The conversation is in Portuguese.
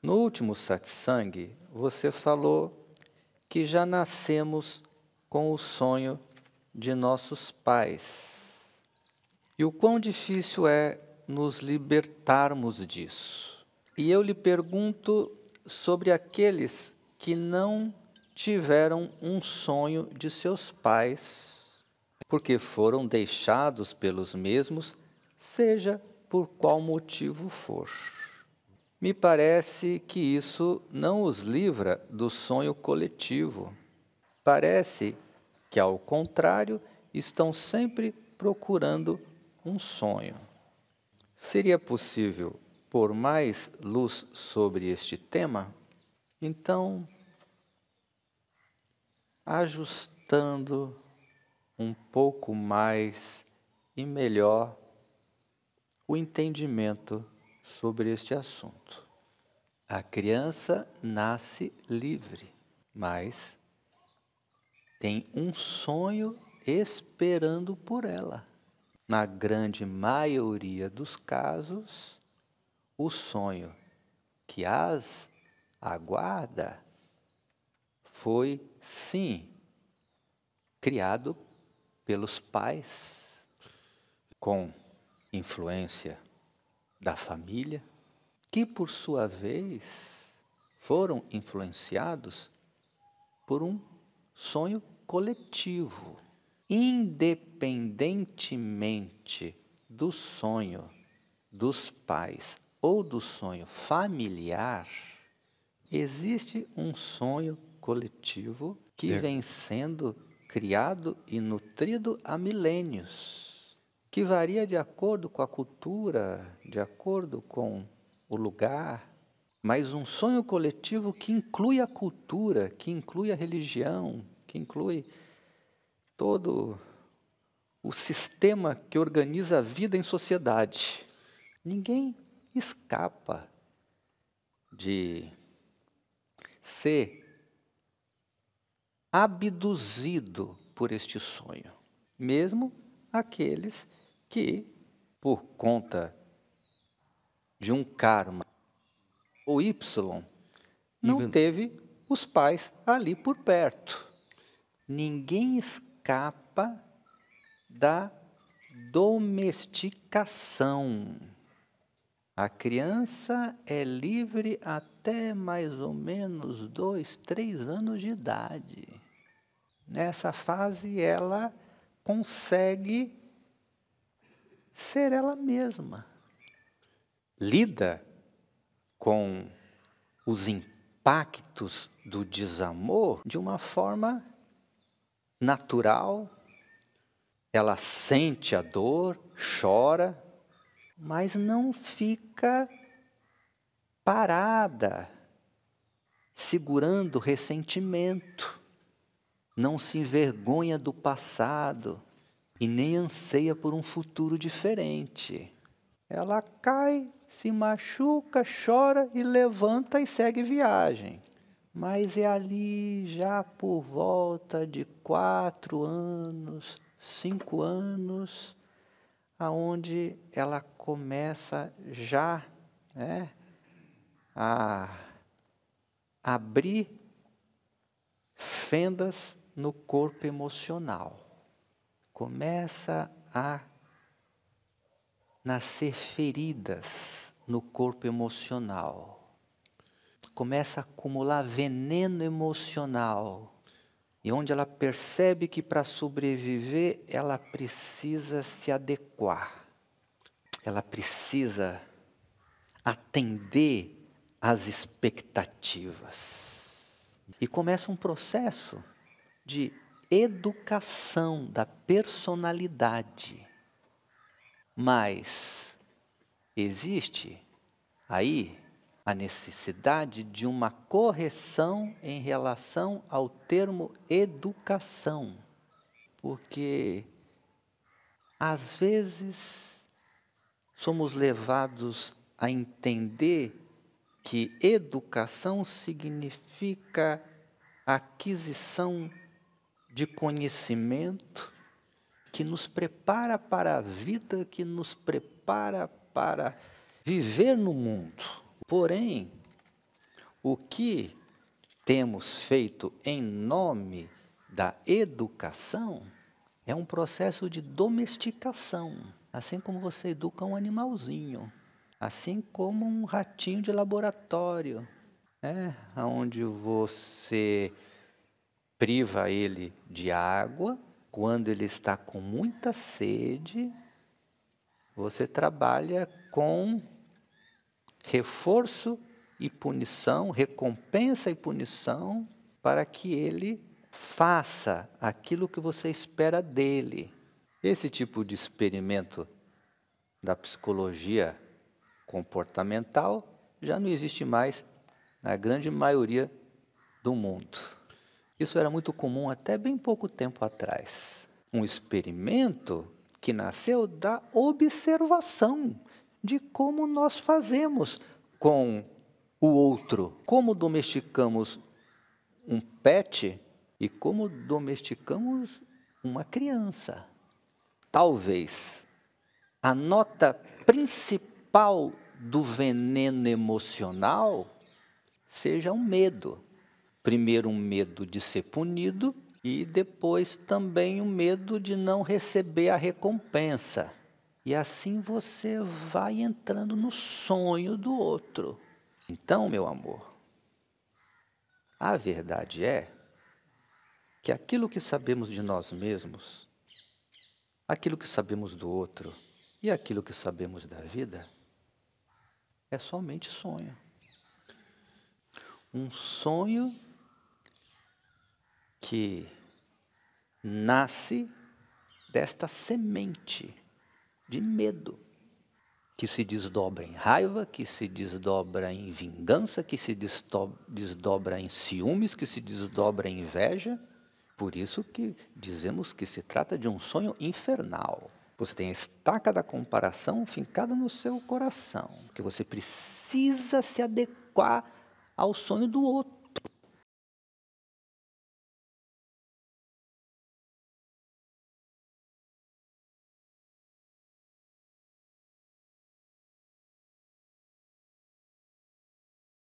No último satsang, você falou que já nascemos com o sonho de nossos pais. E o quão difícil é nos libertarmos disso. E eu lhe pergunto sobre aqueles que não tiveram um sonho de seus pais, porque foram deixados pelos mesmos, seja por qual motivo for. Me parece que isso não os livra do sonho coletivo. Parece que, ao contrário, estão sempre procurando um sonho. Seria possível pôr mais luz sobre este tema? Então, ajustando um pouco mais e melhor o entendimento sobre este assunto. A criança nasce livre, mas tem um sonho esperando por ela. Na grande maioria dos casos, o sonho que as aguarda foi, sim, criado pelos pais com influência da família, que por sua vez foram influenciados por um sonho coletivo, independentemente do sonho dos pais ou do sonho familiar, existe um sonho coletivo que é. vem sendo criado e nutrido há milênios que varia de acordo com a cultura, de acordo com o lugar, mas um sonho coletivo que inclui a cultura, que inclui a religião, que inclui todo o sistema que organiza a vida em sociedade. Ninguém escapa de ser abduzido por este sonho, mesmo aqueles que, por conta de um karma ou Y, não teve os pais ali por perto. Ninguém escapa da domesticação. A criança é livre até mais ou menos dois, três anos de idade. Nessa fase, ela consegue ser ela mesma. Lida com os impactos do desamor de uma forma natural. Ela sente a dor, chora, mas não fica parada, segurando ressentimento. Não se envergonha do passado e nem anseia por um futuro diferente. Ela cai, se machuca, chora e levanta e segue viagem. Mas é ali, já por volta de quatro anos, cinco anos, aonde ela começa já né, a abrir fendas no corpo emocional começa a nascer feridas no corpo emocional. Começa a acumular veneno emocional. E onde ela percebe que para sobreviver ela precisa se adequar. Ela precisa atender às expectativas. E começa um processo de educação da personalidade. Mas existe aí a necessidade de uma correção em relação ao termo educação, porque às vezes somos levados a entender que educação significa aquisição de conhecimento que nos prepara para a vida, que nos prepara para viver no mundo. Porém, o que temos feito em nome da educação é um processo de domesticação, assim como você educa um animalzinho, assim como um ratinho de laboratório, né? onde você priva ele de água, quando ele está com muita sede, você trabalha com reforço e punição, recompensa e punição, para que ele faça aquilo que você espera dele. Esse tipo de experimento da psicologia comportamental já não existe mais na grande maioria do mundo. Isso era muito comum até bem pouco tempo atrás. Um experimento que nasceu da observação de como nós fazemos com o outro, como domesticamos um pet e como domesticamos uma criança. Talvez a nota principal do veneno emocional seja o um medo. Primeiro, um medo de ser punido e depois também o um medo de não receber a recompensa. E assim você vai entrando no sonho do outro. Então, meu amor, a verdade é que aquilo que sabemos de nós mesmos, aquilo que sabemos do outro e aquilo que sabemos da vida é somente sonho. Um sonho que nasce desta semente de medo que se desdobra em raiva, que se desdobra em vingança, que se desdobra em ciúmes, que se desdobra em inveja. Por isso que dizemos que se trata de um sonho infernal. Você tem a estaca da comparação fincada no seu coração, que você precisa se adequar ao sonho do outro.